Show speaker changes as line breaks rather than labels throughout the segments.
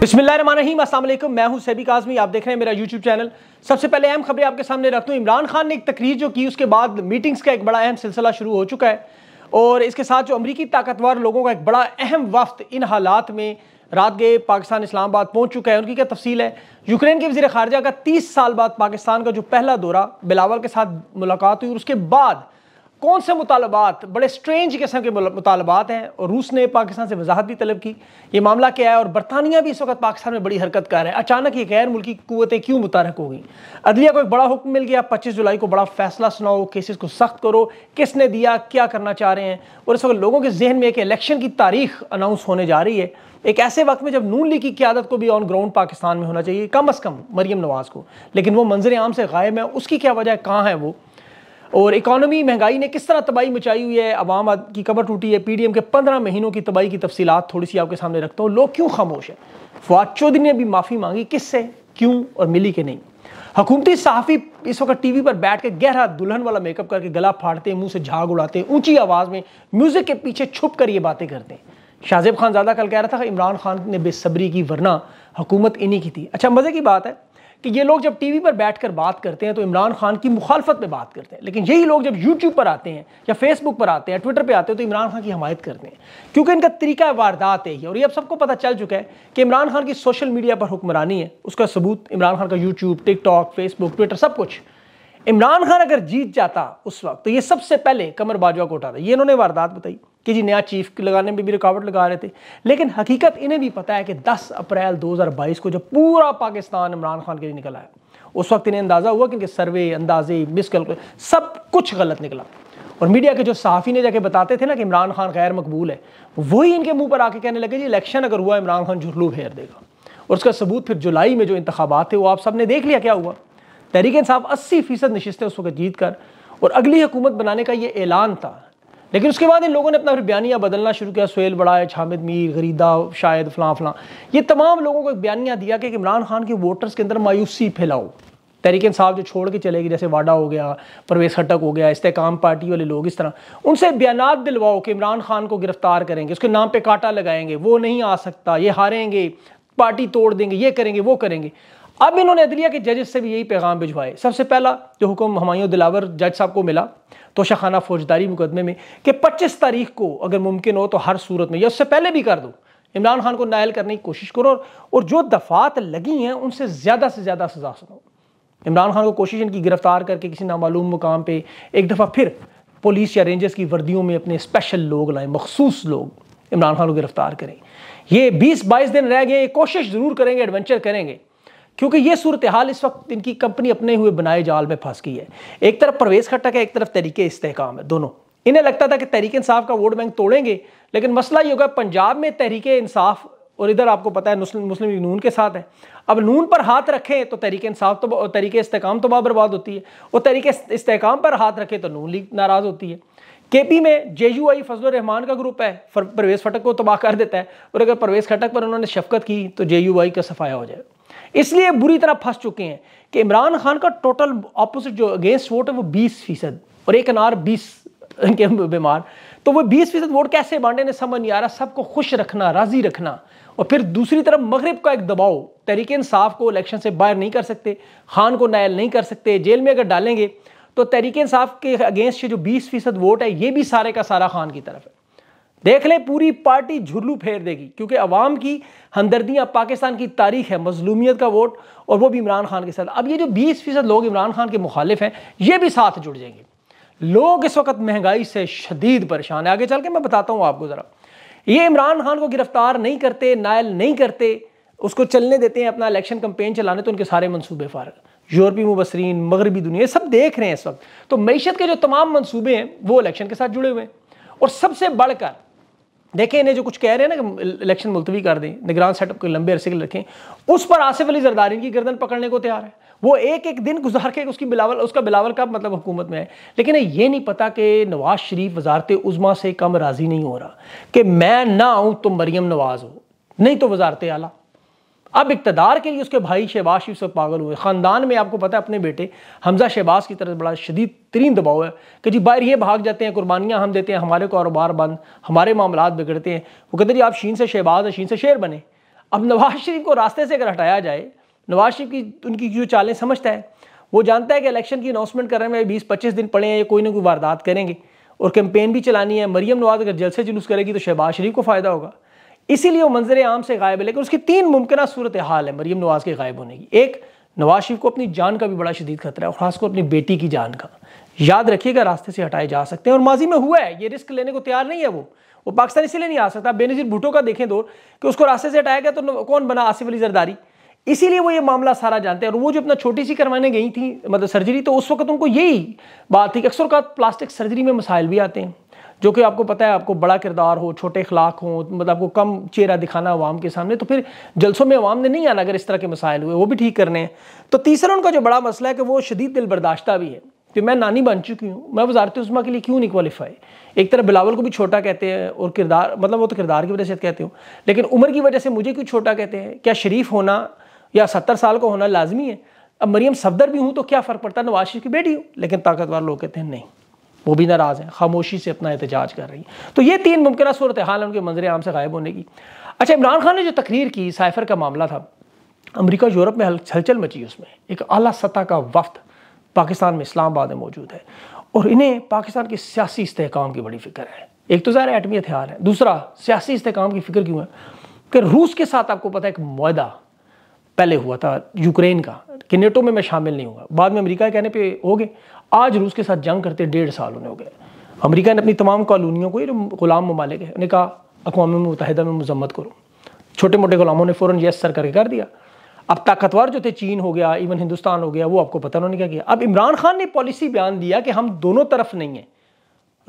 बिस्मिल्लाम असल मैं हूं सैबी काजमी आप देख रहे हैं मेरा यूट्यूब चैनल सबसे पहले अहम खबरें आपके सामने रखता हूँ इमरान खान ने एक तकरीर जो की उसके बाद मीटिंग्स का एक बड़ा अहम सिलसिला शुरू हो चुका है और इसके साथ जो अमरीकी ताकतवर लोगों का एक बड़ा अहम वफ्त इन हालात में रात गए पाकिस्तान इस्लामाबाद पहुँच चुका है उनकी क्या तफसील है यूक्रेन के वजी खारजा का तीस साल बाद पाकिस्तान का जो पहला दौरा बिलावल के साथ मुलाकात हुई और उसके बाद कौन से मुतालबात बड़े स्ट्रेंज किस्म के मुतालबात हैं और रूस ने पाकिस्तान से वजाहत भी तलब की ये मामला क्या है और बरतानिया भी इस वक्त पाकिस्तान में बड़ी हरकत कर है अचानक ये गैर मुल्की कुतें क्यों मुतारक हो गई अदलिया को एक बड़ा हुक्म मिल गया पच्चीस जुलाई को बड़ा फैसला सुनाओ केसेस को सख्त करो किसने दिया क्या करना चाह रहे हैं और इस वक्त लोगों के जहन में एक इलेक्शन की तारीख अनाउंस होने जा रही है एक ऐसे वक्त में जब नून लीग की क्यादत को भी ऑन ग्राउंड पाकिस्तान में होना चाहिए कम अज़ कम मरीम नवाज़ को लेकिन वो मंजर आम से गायब है उसकी क्या वजह कहाँ है वो और इकानमी महंगाई ने किस तरह तबाही मचाई हुई है आवाम की कबर टूटी है पीडीएम के पंद्रह महीनों की तबाही की तफसीत थोड़ी सी आपके सामने रखता हूँ लोग क्यों खामोश हैं फवाद चौधरी ने भी माफ़ी मांगी किससे क्यों और मिली कि नहीं हकूमती सहाफ़ी इस वक्त टी वी पर बैठ कर गहरा दुल्हन वाला मेकअप करके गला फाड़ते हैं मुंह से झाग उड़ाते हैं ऊंची आवाज़ में म्यूज़िक के पीछे छुप कर ये बातें करते हैं शाहजेब खान ज़्यादा कल कह रहा था इमरान खान ने बेसब्री की वरना हुकूमत इन्हीं की थी अच्छा मज़े की बात है कि ये लोग जब टीवी पर बैठकर बात करते हैं तो इमरान खान की मुखालफत में बात करते हैं लेकिन यही लोग जब यूट्यूब पर आते हैं या फेसबुक पर आते हैं ट्विटर पर आते हैं तो इमरान खान की हमायत करते हैं क्योंकि इनका तरीका वारदात है ही और ये अब सबको पता चल चुका है कि इमरान खान की सोशल मीडिया पर हुक्मरानी है उसका सबूत इमरान खान का यूट्यूब टिकटॉक फेसबुक ट्विटर सब कुछ इमरान खान अगर जीत जाता उस वक्त तो ये सबसे पहले कमर बाजवा को उठाता ये इन्होंने वारदात बताई कि जी नया चीफ लगाने में भी रुकावट लगा रहे थे लेकिन हकीकत इन्हें भी पता है कि 10 अप्रैल 2022 को जब पूरा पाकिस्तान इमरान खान के लिए निकल आया उस वक्त इन्हें अंदाज़ा हुआ क्योंकि सर्वे अंदाजे मिसकल सब कुछ गलत निकला और मीडिया के जो सहाफ़ी ने जाके बताते थे ना कि इमरान खान गैर मकबूल है वही इनके मुँह पर आके कहने लगे जी इलेक्शन अगर हुआ इमरान खान झुरलू फेर देगा और उसका सबूत फिर जुलाई में जो इंतबात थे वो आप सब ने देख लिया क्या हुआ तहरीक साहब अस्सी फीसद नशस्तें उस वक्त जीत कर और अगली हुकूमत बनाने का ये ऐलान था लेकिन उसके बाद इन लोगों ने अपना फिर बयानिया बदलना शुरू किया सुहेल बड़ाए छामिद मीर गरीदा शायद फलां फलां ये तमाम लोगों को एक बयानिया दिया कि इमरान खान के वोटर्स के अंदर मायूसी फैलाओ तहरीक साहब जो छोड़ के चले गए जैसे वाडा हो गया परवेज खटक हो गया इस्तेकाम पार्टी वाले लोग इस तरह उनसे बयान दिलवाओ कि इमरान खान को गिरफ्तार करेंगे उसके नाम पर काटा लगाएंगे वो नहीं आ सकता ये हारेंगे पार्टी तोड़ देंगे ये करेंगे वो करेंगे अब इन्होंने अदलिया के जजेस से भी यही पैगाम भिजवाए सबसे पहला जो हुक्म हमायों दिलावर जज साहब को मिला तोशाखाना फौजदारी मुकदमे में कि 25 तारीख को अगर मुमकिन हो तो हर सूरत में या उससे पहले भी कर दो इमरान खान को नायल करने की कोशिश करो और जो दफात लगी हैं उनसे ज़्यादा से ज़्यादा सजा सुनाओ इमरान खान को कोशिश इनकी गिरफ्तार करके किसी नामालूम मुकाम पर एक दफ़ा फिर पुलिस या रेंजर्स की वर्दियों में अपने स्पेशल लोग लाएँ मखसूस लोग इमरान खान को गिरफ्तार करें ये बीस बाईस दिन रह गए कोशिश ज़रूर करेंगे एडवेंचर करेंगे क्योंकि ये सूरत हाल इस वक्त इनकी कंपनी अपने हुए बनाए जाल में फंस गई है एक तरफ प्रवेश खट्टक है एक तरफ तरीके इस्तेकाम है दोनों इन्हें लगता था कि तहरीक इंसाफ का वोट बैंक तोड़ेंगे लेकिन मसला ये होगा पंजाब में तहरीक इंसाफ और इधर आपको पता है मुस्लिम नून के साथ है अब नून पर हाथ रखें तो तहरीक इंसाफ तो तरीके इस्तेकाम तो बहुत बर्बाद होती है और तरीके इस्तेकाम पर हाथ रखें तो नून लीग नाराज़ होती है के पी में जे यू आई फजल रहमान का ग्रुप है परवेज़ फटक को तबाह कर देता है और अगर परवेज़ खटक पर उन्होंने शफकत की तो जे यू आई का सफाया हो जाएगा इसलिए बुरी तरह फंस चुके हैं कि इमरान खान का टोटल अपोजिट जो अगेंस्ट वोट है वो बीस फीसद और एक अनार बीस के बीमार तो वो बीस फीसद वोट कैसे बांटे ने समझ नहीं आ रहा सबको खुश रखना राजी रखना और फिर दूसरी तरफ मगरब का एक दबाव तहरीक इंसाफ को इलेक्शन से बाहर नहीं कर सकते खान को नायल नहीं कर सकते जेल में अगर डालेंगे तो तहरीक इंसाफ के अगेंस्ट जो बीस फीसद वोट है ये भी सारे का सारा खान की तरफ है देख ले पूरी पार्टी झुरलू फेर देगी क्योंकि अवाम की हमदर्दियाँ पाकिस्तान की तारीख है मजलूमियत का वोट और वो भी इमरान खान के साथ अब ये जो 20 फीसद लोग इमरान खान के मुखालिफ हैं ये भी साथ जुड़ जाएंगे लोग इस वक्त महंगाई से शदीद परेशान है आगे चल के मैं बताता हूँ आपको ज़रा ये इमरान खान को गिरफ्तार नहीं करते नायल नहीं करते उसको चलने देते हैं अपना इलेक्शन कंपेन चलाने तो उनके सारे मनसूबे फारग यूरोपी मुबसरीन मगरबी दुनिया सब देख रहे हैं इस वक्त तो मीशत के जो तमाम मनसूबे हैं वो इलेक्शन के साथ जुड़े हुए हैं और सबसे बढ़कर देखें इन्हें जो कुछ कह रहे हैं ना कि इलेक्शन मुलतवी कर दें निगरान सेटअप को लंबे अरसे के लिए रखें उस पर आसिफ अली जरदारी की गर्दन पकड़ने को तैयार है वो एक एक दिन गुजार के उसकी बिलावल उसका बिलावल कब मतलब हुकूमत में है लेकिन ये नहीं पता कि नवाज शरीफ वजारत उज़मा से कम राज़ी नहीं हो रहा कि मैं ना आऊँ तो मरियम नवाज़ हो नहीं तो वजारत आला अब इकतदार के लिए उसके भाई शहबाज शरीफ से पागल हुए ख़ानदान में आपको पता है अपने बेटे हमजा शहबाज की तरफ बड़ा शदीद तरीन दबाव है कि जी बाहर ये भाग जाते हैं कुर्बानियाँ हम देते हैं हमारे कारोबार बंद हमारे मामला बिगड़ते हैं वो कहते जी आप शीन से शहबाज और शीन से शेर बने अब नवाज शरीफ को रास्ते से अगर हटाया जाए नवाज शरीफ की उनकी जो चालें समझता है वो जानता है कि इलेक्शन की अनाउंसमेंट करने में बीस पच्चीस दिन पड़े हैं ये कोई ना कोई वारदात करेंगे और कैंपेन भी चलानी है मरीम नवाज अगर जलसे जुलूस करेगी तो शहबाज शरीफ को फ़ायदा होगा इसीलिए वो मंजर आम से गायब है लेकिन उसकी तीन मुमकिन सूरत हाल है मरीम नवाज़ के गायब होने की एक नवाज शरीफ को अपनी जान का भी बड़ा शदीद खतरा है और खासकर अपनी बेटी की जान का याद रखिएगा रास्ते से हटाए जा सकते हैं और माजी में हुआ है ये रिस्क लेने को तैयार नहीं है वो वो पाकिस्तान इसीलिए नहीं आ सकता बेनजीर भुटो का देखें दौर कि उसको रास्ते से हटाया गया तो कौन बना आसिफ अली जरदारी इसीलिए वो ये मामला सारा जानते हैं और वो जो अपना छोटी सी करवाने गई थी मतलब सर्जरी तो उस वक्त उनको यही बात थी कि अक्सर का प्लास्टिक सर्जरी में मसाइल भी आते हैं जो कि आपको पता है आपको बड़ा किरदार हो छोटे अखलाक हो मतलब आपको कम चेहरा दिखाना अवाम के सामने तो फिर जलसों में अवाम ने नहीं आना अगर इस तरह के मसाइल हुए वो भी ठीक करने हैं तो तीसरा उनका जो बड़ा मसला है कि वो शदीद दिल बर्दाश्ता भी है कि मैं नानी बन चुकी हूँ मैं वजारत उस्मा के लिए क्यों नहीं क्वालिफाई एक तरफ बिलावल को भी छोटा कहते हैं और किरदार मतलब वो तो किरदार की वजह से कहते हो लेकिन उम्र की वजह से मुझे क्यों छोटा कहते हैं क्या शरीफ होना या सत्तर साल का होना लाजमी है अब मरीम सफदर भी हूँ तो क्या फ़र्क पड़ता है नवाज शरीफ की बेटी हूँ लेकिन ताकतवर लोग कहते हैं नहीं वो भी नाराज़ हैं खामोशी से अपना एहतजाज कर रही हैं तो ये तीन मुमकिन सूरत हाल उनके मंजर आम से गायब होने की अच्छा इमरान खान ने जो तकरीर की साइफर का मामला था अमरीका यूरोप में हलचल मची उसमें एक अली सतह का वफ्त पाकिस्तान में इस्लामाबाद में मौजूद है और इन्हें पाकिस्तान के सियासी इसकाम की बड़ी फिक्र है एक तो ज़ाहिर एटमी हथियार है दूसरा सियासी इसकाम की फिक्र क्यों है कि रूस के साथ आपको पता है एक माहा पहले हुआ था यूक्रेन का कि नेटो में मैं शामिल नहीं हुआ बाद में अमेरिका कहने पे हो गए आज रूस के साथ जंग करते डेढ़ साल उन्हें हो गए अमरीका ने अपनी तमाम कॉलोनियों को ये गुलाम ममालिक है उन्हें कहा अकवा मुतहदा में मजम्मत करो छोटे मोटे गुलामों ने फ़ौरन यस सर करके कर दिया अब ताकतवर जो थे चीन हो गया इवन हिंदुस्तान हो गया वो आपको पता उन्होंने क्या किया अब इमरान खान ने पॉलिसी बयान दिया कि हम दोनों तरफ नहीं हैं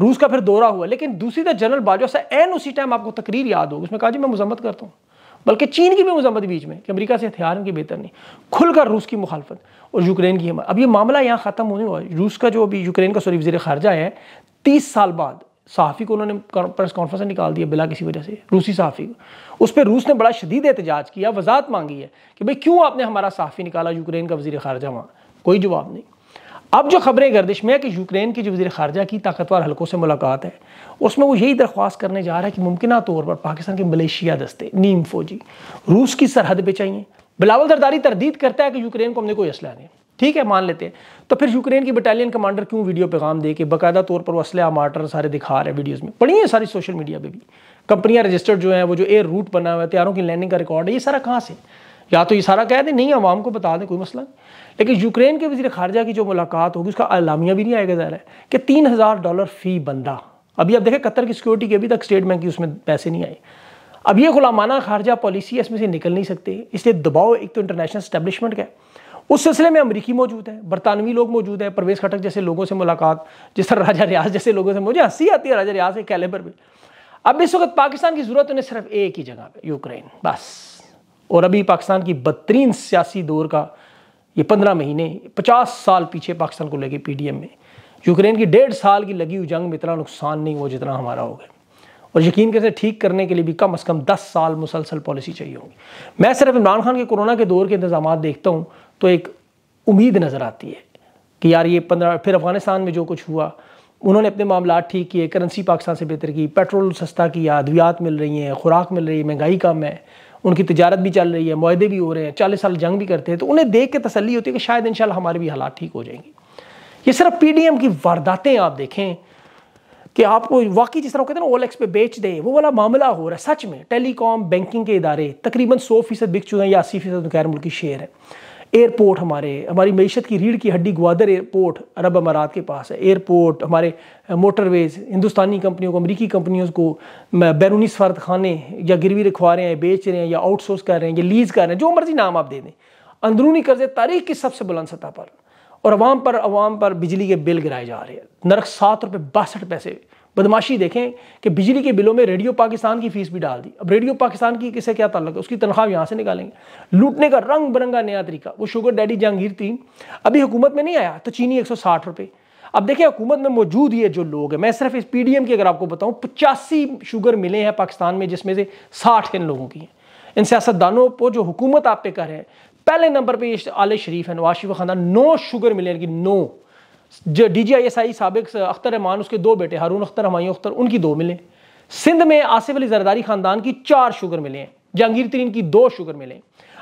रूस का फिर दौरा हुआ लेकिन दूसरी तरफ जनरल बाजवा सा एन उसी टाइम आपको तकरीर याद होगी उसमें कहा जी मैं मजम्मत करता हूँ बल्कि चीन की भी मजम्मत बीच में कि अमेरिका से हथियार उनकी बेहतर नहीं खुलकर रूस की मुखालफत और यूक्रेन की हमारे अब ये मामला यहाँ ख़त्म होने हुआ रूस का जो अभी यूक्रेन का सॉरी वजी खारजा है तीस साल बाद सहाफ़ी को उन्होंने प्रेस कॉन्फ्रेंस निकाल दिया बिला किसी वजह से रूसी सहाफ़ी को उस पर रूस ने बड़ा शदीद एहतजाज किया वजात मांगी है कि भाई क्यों आपने हमारा सहाफ़ी निकाला यूक्रेन का वजी खारजा वहाँ कोई जवाब नहीं अब जो खबरें गर्दिश में है कि यूक्रेन की जो वजी खारजा की ताकतवर हलकों से मुलाकात है उसमें वो यही दरख्वास्त करने जा रहा है कि मुमकिन तौर पर पाकिस्तान के मलेशिया दस्ते नीम फौजी रूस की सरहद पर चाहिए बिलावल दरदारी तरदीद करता है कि यूक्रेन को हमने कोई असला नहीं ठीक है मान लेते हैं तो फिर यूक्रेन की बटालियन कमांडर क्यों वीडियो पैगाम दे के बाकायदा तौर पर वो असले मार्टर सारे दिखा रहे हैं वीडियोज़ में पढ़ी है सारी सोशल मीडिया पर भी कंपनियाँ रजिस्टर्ड जो हैं वो जो एयर रूट बना हुआ है तैयारों की लैंडिंग का रिकॉर्ड है ये सारा कहाँ से या तो ये सारा कह दें नहीं आवाम को बता दें कोई मसला नहीं लेकिन यूक्रेन के वजी खारजा की जो मुलाकात होगी उसका अलामिया भी नहीं आएगा ज़ाहिर है कि तीन हज़ार डॉलर फ़ी बंदा अभी आप देखें कतर की सिक्योरिटी की अभी तक स्टेट बैंक की उसमें पैसे नहीं आए अब ये गुलामाना खारजा पॉलिसी इसमें से निकल नहीं सकते इसलिए दबाव एक तो इंटरनेशनल स्टैब्लिशमेंट का है उस सिलसिले में अमरीकी मौजूद है बरतानवी लोग मौजूद हैं परवेज खटक जैसे लोगों से मुलाकात जिस तरह राजा रियाज जैसे लोगों से मुझे हंसी आती है राजा रियाज के कैलेबर में अब इस वक्त पाकिस्तान की ज़रूरत उन्हें सिर्फ एक ही जगह पर यूक्रेन बस और अभी पाकिस्तान की बदतरीन सियासी दौर का ये पंद्रह महीने पचास साल पीछे पाकिस्तान को लगे पीडीएम में यूक्रेन की डेढ़ साल की लगी हुई जंग में इतना नुकसान नहीं हुआ जितना हमारा हो गया और यकीन कैसे ठीक करने के लिए भी कम अज़ कम दस साल मुसलसल पॉलिसी चाहिए होगी मैं सिर्फ इमरान खान के कोरोना के दौर के इंतजाम देखता हूँ तो एक उम्मीद नज़र आती है कि यार ये पंद्रह फिर अफगानिस्तान में जो कुछ हुआ उन्होंने अपने मामला ठीक किए करेंसी पाकिस्तान से बेहतर की पेट्रोल सस्ता किया अद्वियात मिल रही हैं खुराक मिल रही है महंगाई कम है उनकी तजारत भी चल रही है माहदे भी हो रहे हैं चालीस साल जंग भी करते हैं तो उन्हें देख के तसली होती है कि शायद इन हमारे भी हालात ठीक हो जाएंगे ये सिर्फ पी डी एम की वारदातें आप देखें कि आपको वाकई जिस तरह कहते हैं ना ओलेक्स पे बेच दे वो वाला मामला हो रहा है सच में टेलीकॉम बैंकिंग के इदारे तकरीबन सौ फीसद बिक चुके हैं या अस्सी फीसद गैर मुल्की शेयर है एयरपोर्ट हमारे हमारी मीशत की रीढ़ की हड्डी ग्वादर एयरपोर्ट अरब अमारात के पास है एयरपोर्ट हमारे मोटरवेज हिंदुस्तानी कंपनियों को अमरीकी कंपनियों को बैरूनी सफारत खाने या गिरवी रखवा रहे हैं बेच रहे हैं या आउटसोर्स कर रहे हैं या लीज़ कर रहे हैं जो मर्ज़ी नाम आप दे दें अंदरूनी कर्ज तारीख की सबसे बुलंद सतह पर और अवाम पर अवाम पर बिजली के बिल गिराए जा रहे हैं नरक सात रुपये बासठ पैसे बदमाशी देखें कि बिजली के बिलों में रेडियो पाकिस्तान की फीस भी डाल दी अब रेडियो पाकिस्तान की किसे क्या ताल्लुक है उसकी तनख्वाह यहाँ से निकालेंगे लूटने का रंग बिरंगा नया तरीका वो शुगर डैडी जहांगीर तीन अभी हुकूमत में नहीं आया तो चीनी एक सौ अब देखिए हुकूमत में मौजूद ये जो लोग हैं मैं सिर्फ इस एम की अगर आपको बताऊँ पचासी शुगर मिले हैं पाकिस्तान में जिसमें से साठ इन लोगों की हैं इन सियासतदानों को जो हुकूमत आप पे कर पहले नंबर पर आले आल शरीफ है नवाज शरीफ खाना नौ शुगर मिले इनकी नौ जो D G I S I सबक अख्तर रहमान उसके दो बेटे हारून अख्तर हमायूं अख्तर उनकी दो मिले सिंध में आसिफ अली जरदारी खानदान की चार शुगर मिले हैं जहांगीर तरीन की दो शुगर मिले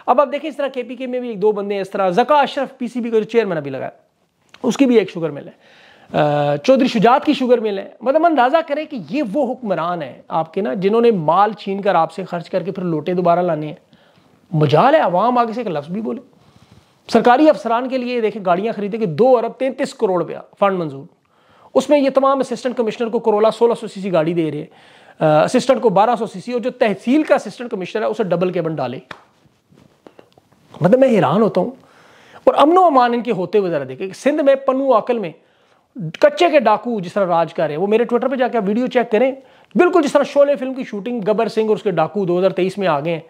अब आप देखें इस तरह के पी के में भी एक दो बंदे इस तरह जका अशरफ पी सी बी का जो चेयरमैन अभी लगाया उसकी भी एक शुगर मिल है चौधरी शुजात की शुगर मिल है मतलब अंदाज़ा करें कि ये वो हुक्मरान हैं आपके ना जिन्होंने माल छीन कर आपसे खर्च करके फिर लोटे दोबारा लाने हैं मजाल है आवाम आगे से एक लफ्ज़ भी बोले सरकारी अफसरान के लिए देखें गाड़ियां खरीदे दो अरब तैंतीस करोड़ रुपया फंड मंजूर उसमें ये तमाम असिस्टेंट कमिश्नर को करोला सोलह सौ सीसी गाड़ी दे रहे असिस्टेंट को बारह सौ सीसी और जो तहसील का असिस्टेंट कमिश्नर है उसे डबल केबन डाले मतलब मैं हैरान होता हूं और अमनो अमान इनके होते हुए ज़रा देखे सिंध में पन्नू आकल में कच्चे के डाकू जिस तरह राज कर रहे हैं वो मेरे ट्विटर पे जाकर वीडियो चेक करें बिल्कुल जिस तरह शोले फिल्म की शूटिंग गबर सिंह और उसके डाकू 2023 में आ गए हैं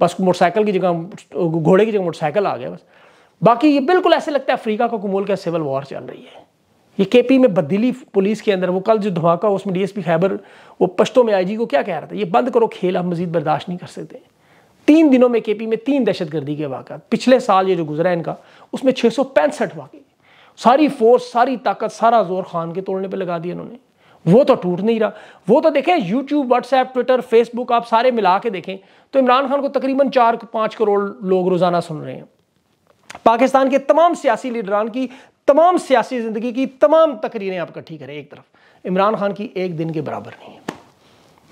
बस मोटरसाइकिल की जगह घोड़े की जगह मोटरसाइकिल आ गया बस बाकी ये बिल्कुल ऐसे लगता है अफ्रीका का कुमोल का सिविल वॉर चल रही है ये केपी में बदली पुलिस के अंदर वो कल जो धमाका हुआ उसमें डीएसपी खैबर वो पश्तो में आईजी को क्या कह रहा था ये बंद करो खेल हम मजीद बर्दाश्त नहीं कर सकते तीन दिनों में केपी में तीन दहशत गर्दी के वाक़ पिछले साल ये जो गुजरा है इनका उसमें छः सौ पैंसठ वाक़ सारी फोर्स सारी ताकत सारा जोर खान के तोड़ने पर लगा दिया इन्होंने वो तो टूट नहीं रहा वो तो देखें यूट्यूब व्हाट्सएप ट्विटर फेसबुक आप सारे मिला के देखें तो इमरान खान को तकरीबन चार पाँच करोड़ लोग रोज़ाना सुन रहे हैं पाकिस्तान के तमाम सियासी लीडरान की तमाम सियासी ज़िंदगी की तमाम तकरीरें आप इकट्ठी करें एक तरफ इमरान खान की एक दिन के बराबर नहीं है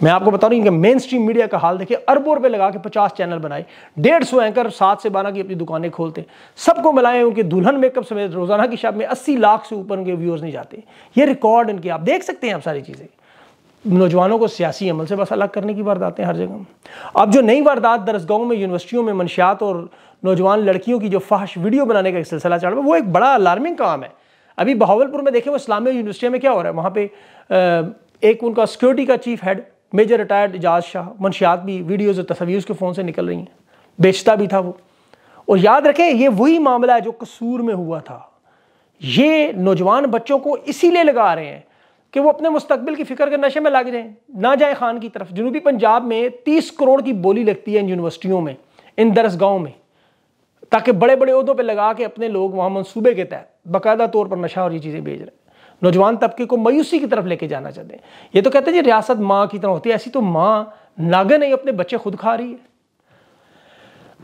मैं आपको बता रहा हूँ कि मेन स्ट्रीम मीडिया का हाल देखिए अरबों रुपये लगा के पचास चैनल बनाए डेढ़ सौ एंकर सात से बारह की अपनी दुकानें खोलते सबको मिलाए उनके दुल्हन मेकअप समेत रोजाना की शॉप में अस्सी लाख से ऊपर उनके व्यूअर्स नहीं जाते ये रिकॉर्ड इनके आप देख सकते हैं आप सारी चीज़ें नौजवानों को सियासी अमल से बस अलग करने की वारदातें हर जगह अब जो नई वारदात दरसगाहों में यूनिवर्सिटियों में मनशियात और नौजवान लड़कियों की जो फाश वीडियो बनाने का एक सिलसिला चल रहा है वो एक बड़ा अलार्मिंग काम है अभी बहावलपुर में देखें वो इस्लामी यूनिवर्सिटी में क्या हो रहा है वहाँ पर एक उनका सिक्योरिटी का chief head major retired Ijaz Shah मनशियात भी वीडियोज़ और तस्वीर उसके फ़ोन से निकल रही हैं बेचता भी था वो और याद रखें ये वही मामला है जो कसूर में हुआ था ये नौजवान बच्चों को इसीलिए लगा रहे हैं कि वो अपने मुस्तबिल की फिक्र के नशे में लग जाएं ना जाए खान की तरफ जनूबी पंजाब में तीस करोड़ की बोली लगती है इन यूनिवर्सिटियों में इन दरस गाँव में ताकि बड़े बड़े उहदों पर लगा के अपने लोग वहाँ मनसूबे के तहत बाकायदा तौर पर नशा और ये चीज़ें भेज रहे हैं नौजवान तबके को मायूसी की तरफ लेके जाना चाहते हैं ये तो कहते हैं जी रियासत माँ की तरह होती है ऐसी तो माँ नागन ही अपने बच्चे खुद खा रही है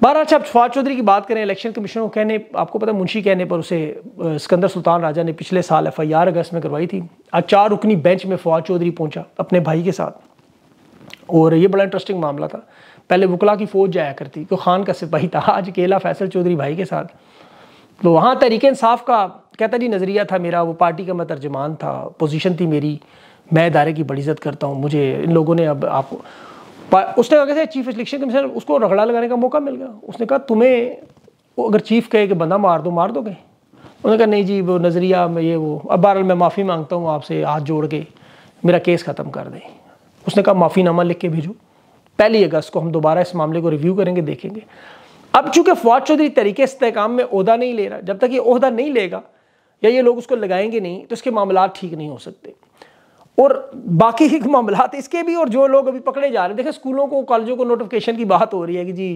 बहरहाल साहब अच्छा, फवाद चौधरी की बात करें इलेक्शन कमीशन को कहने आपको पता मुंशी कहने पर उसे सिकंदर सुल्तान राजा ने पिछले साल एफ आई आर अगस्त में करवाई थी आज चार रुकनी बेंच में फवाद चौधरी पहुंचा अपने भाई के साथ और ये बड़ा इंटरेस्टिंग मामला था पहले वकला की फ़ौज जाया करती तो खान का सिपाही था आज केला फैसल चौधरी भाई के साथ तो वहाँ तहरीक इंसाफ का कहता जी नज़रिया था मेरा वो पार्टी का मैं तर्जमान था पोजीशन थी मेरी मैं इदारे की बड़ी इज़्ज़त करता हूँ मुझे इन लोगों ने अब आपको उसने कहा कैसे चीफ इलेक्शन कमिश्नर उसको रगड़ा लगाने का मौका मिल गया उसने कहा तुम्हें अगर चीफ कहे कि बंदा मार दो मार दोगे उन्होंने कहा नहीं जी वो नज़रिया में ये वो अब बहरहाल मैं माफ़ी मांगता हूँ आपसे हाथ जोड़ के मेरा केस ख़त्म कर दें उसने कहा माफ़ीनामा लिख के भेजो पहली अगस्त को हम दोबारा इस मामले को रिव्यू करेंगे देखेंगे अब चूंकि फवाद चौधरी तरीके इस्तेकाम में अहदा नहीं ले रहा जब तक ये अहदा नहीं लेगा या ये लोग उसको लगाएंगे नहीं तो इसके मामला ठीक नहीं हो सकते और बाकी ही मामला इसके भी और जो लोग अभी पकड़े जा रहे हैं देखें स्कूलों को कॉलेजों को नोटिफिकेशन की बात हो रही है कि जी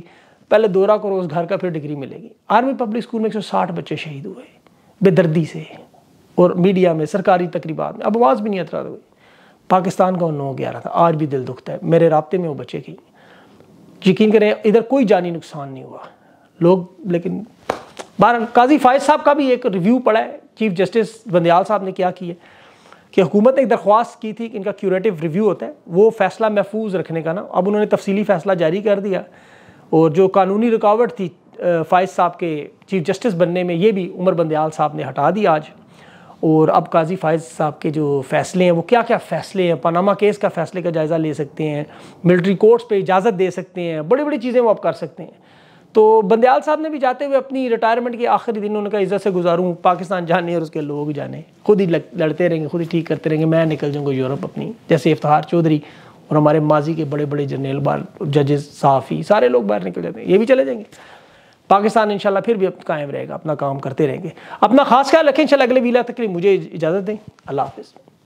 पहले दौरा करो उस घर का फिर डिग्री मिलेगी आर्मी पब्लिक स्कूल में एक बच्चे शहीद हुए बेदर्दी से और मीडिया में सरकारी तकरीबा में अब आवाज़ भी नहीं अतरा हुई पाकिस्तान का नौ ग्यारह था आज भी दिल दुखता है मेरे रबते में वो बच्चे की यकीन करें इधर कोई जानी नुकसान नहीं हुआ लोग लेकिन बहर काजी फायज साहब का भी एक रिव्यू पड़ा है चीफ जस्टिस बंदयाल साहब ने क्या किया कि हुकूमत ने एक दरख्वास्त की थी कि इनका क्यूरेटिव रिव्यू होता है वो फैसला महफूज रखने का ना अब उन्होंने तफसीली फैसला जारी कर दिया और जो कानूनी रुकावट थी फायज साहब के चीफ जस्टिस बनने में ये भी उमर बंदयाल साहब ने हटा दिया आज और अब काजी फायज साहब के जो फैसले हैं वो क्या क्या फ़ैसले हैं पनामा केस का फ़ैसले का जायज़ा ले सकते हैं मिलिट्री कोर्ट्स पे इजाज़त दे सकते हैं बड़ी बड़ी चीज़ें वो अब कर सकते हैं तो बंदयाल साहब ने भी जाते हुए अपनी रिटायरमेंट के आखिरी दिन उनका इज्जत से गुजारूँ पाकिस्तान जाने और उसके लोग जाने खुद ही लड़ते रहेंगे खुद ही ठीक करते रहेंगे मैं निकल जाऊँगा यूरोप अपनी जैसे इफ्तार चौधरी और हमारे माजी के बड़े बड़े जनरल बार जजेस साफी सारे लोग बाहर निकल जाते हैं ये भी चले जाएंगे पाकिस्तान इन फिर भी कायम रहेगा अपना काम करते रहेंगे अपना खास ख्याल रखें इन अगले वीला तक मुझे इजाज़त दें अल्लाह हाफिज़